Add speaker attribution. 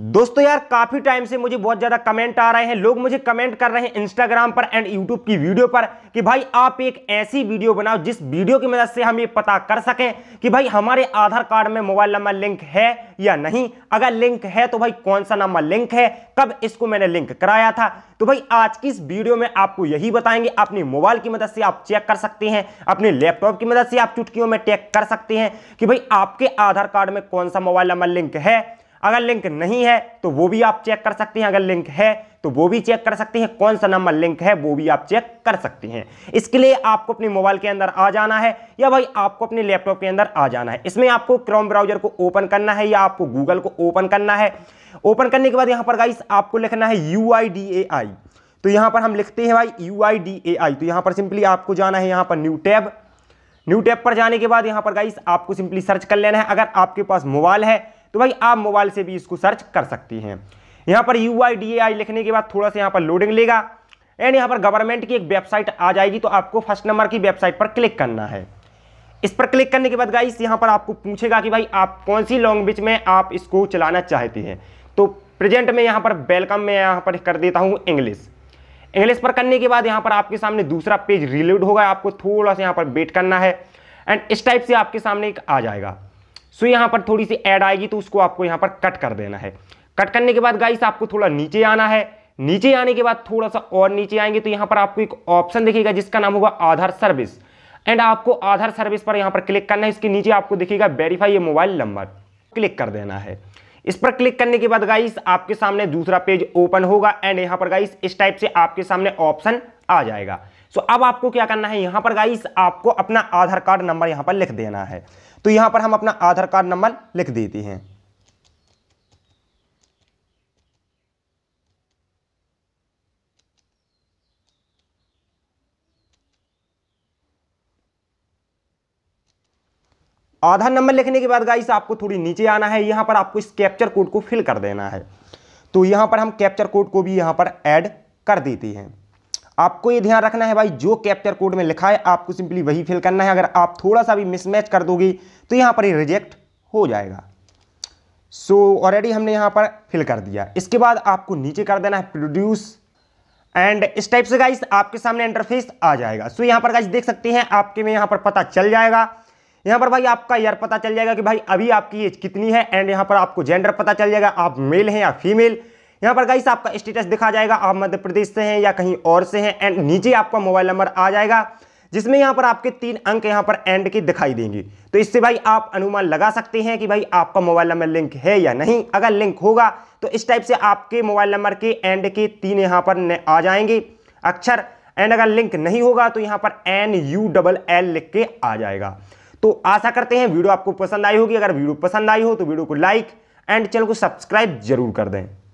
Speaker 1: दोस्तों यार काफी टाइम से मुझे बहुत ज्यादा कमेंट आ रहे हैं लोग मुझे कमेंट कर रहे हैं इंस्टाग्राम पर एंड यूट्यूब की वीडियो पर कि भाई आप एक ऐसी वीडियो बनाओ जिस वीडियो की मदद से हम ये पता कर सकें कि भाई हमारे आधार कार्ड में मोबाइल नंबर लिंक है या नहीं अगर लिंक है तो भाई कौन सा नंबर लिंक है कब इसको मैंने लिंक कराया था तो भाई आज की इस वीडियो में आपको यही बताएंगे अपने मोबाइल की मदद से आप चेक कर सकते हैं अपने लैपटॉप की मदद से आप चुटकियों में चेक कर सकते हैं कि भाई आपके आधार कार्ड में कौन सा मोबाइल नंबर लिंक है अगर लिंक नहीं है तो वो भी आप चेक कर सकते हैं अगर लिंक है तो वो भी चेक कर सकते हैं कौन सा नंबर लिंक है वो भी आप चेक कर सकते हैं इसके लिए आपको अपने मोबाइल के अंदर आ जाना है या भाई आपको अपने लैपटॉप के अंदर आ जाना है इसमें आपको क्रोम ब्राउजर को ओपन करना है या आपको गूगल को ओपन करना है ओपन करने के बाद यहाँ पर गाइस आपको लिखना है यू तो यहाँ पर हम लिखते हैं भाई यू तो यहाँ पर सिंपली आपको जाना है यहाँ पर न्यू टैब न्यू टैब पर जाने के बाद यहाँ पर गाइस आपको सिंपली सर्च कर लेना है अगर आपके पास मोबाइल है तो भाई आप मोबाइल से भी इसको सर्च कर सकती हैं यहाँ पर यू आई लिखने के बाद थोड़ा सा यहाँ पर लोडिंग लेगा एंड यहाँ पर गवर्नमेंट की एक वेबसाइट आ जाएगी तो आपको फर्स्ट नंबर की वेबसाइट पर क्लिक करना है इस पर क्लिक करने के बाद गाइस यहाँ पर आपको पूछेगा कि भाई आप कौन सी लैंग्वेज में आप इसको चलाना चाहते हैं तो प्रेजेंट में यहाँ पर वेलकम में यहाँ पर कर देता हूँ इंग्लिश इंग्लिश पर करने के बाद यहाँ पर आपके सामने दूसरा पेज रिलोड होगा आपको थोड़ा सा यहाँ पर वेट करना है एंड इस टाइप से आपके सामने एक आ जाएगा सो यहाँ पर थोड़ी सी एड आएगी तो उसको आपको यहाँ पर कट कर देना है कट करने के बाद गाइस आपको थोड़ा नीचे आना है नीचे आने के बाद थोड़ा सा और नीचे आएंगे तो यहाँ पर आपको एक ऑप्शन दिखेगा जिसका नाम होगा आधार सर्विस एंड आपको आधार सर्विस पर यहाँ पर क्लिक करना है इसके नीचे आपको दिखेगा वेरीफाई ये मोबाइल नंबर क्लिक कर देना है इस पर क्लिक करने के बाद गाइस आपके सामने दूसरा पेज ओपन होगा एंड यहाँ पर गाइस इस टाइप से आपके सामने ऑप्शन आ जाएगा सो अब आपको क्या करना है यहाँ पर गाइस आपको अपना आधार कार्ड नंबर यहाँ पर लिख देना है तो यहां पर हम अपना आधार कार्ड नंबर लिख देते हैं आधार नंबर लिखने के बाद गाइस आपको थोड़ी नीचे आना है यहां पर आपको इस कैप्चर कोड को फिल कर देना है तो यहां पर हम कैप्चर कोड को भी यहां पर ऐड कर देते हैं आपको ये ध्यान रखना है भाई जो कैप्चर कोड में लिखा है आपको सिंपली वही फिल करना है अगर आप थोड़ा सा भी मिसमैच कर दोगे तो यहाँ पर ये रिजेक्ट हो जाएगा सो so, ऑलरेडी हमने यहाँ पर फिल कर दिया इसके बाद आपको नीचे कर देना है प्रोड्यूस एंड इस टाइप से गाइस आपके सामने इंटरफेस आ जाएगा सो so, यहाँ पर गाइस देख सकते हैं आपके में यहाँ पर पता चल जाएगा यहाँ पर भाई आपका ईयर पता चल जाएगा कि भाई अभी आपकी एज कितनी है एंड यहाँ पर आपको जेंडर पता चल जाएगा आप मेल हैं या फीमेल यहाँ पर गाइस आपका स्टेटस दिखा जाएगा आप मध्य प्रदेश से हैं या कहीं और से हैं एंड नीचे आपका मोबाइल नंबर आ जाएगा जिसमें यहाँ पर आपके तीन अंक यहाँ पर एंड के दिखाई देंगे तो इससे भाई आप अनुमान लगा सकते हैं कि भाई आपका मोबाइल नंबर लिंक है या नहीं अगर लिंक होगा तो इस टाइप से आपके मोबाइल नंबर के एंड के तीन यहाँ पर आ जाएंगे अक्षर एंड अगर लिंक नहीं होगा तो यहाँ पर एन यू डबल एल लिख के आ जाएगा तो आशा करते हैं वीडियो आपको पसंद आई होगी अगर वीडियो पसंद आई हो तो वीडियो को लाइक एंड चैनल को सब्सक्राइब जरूर कर दें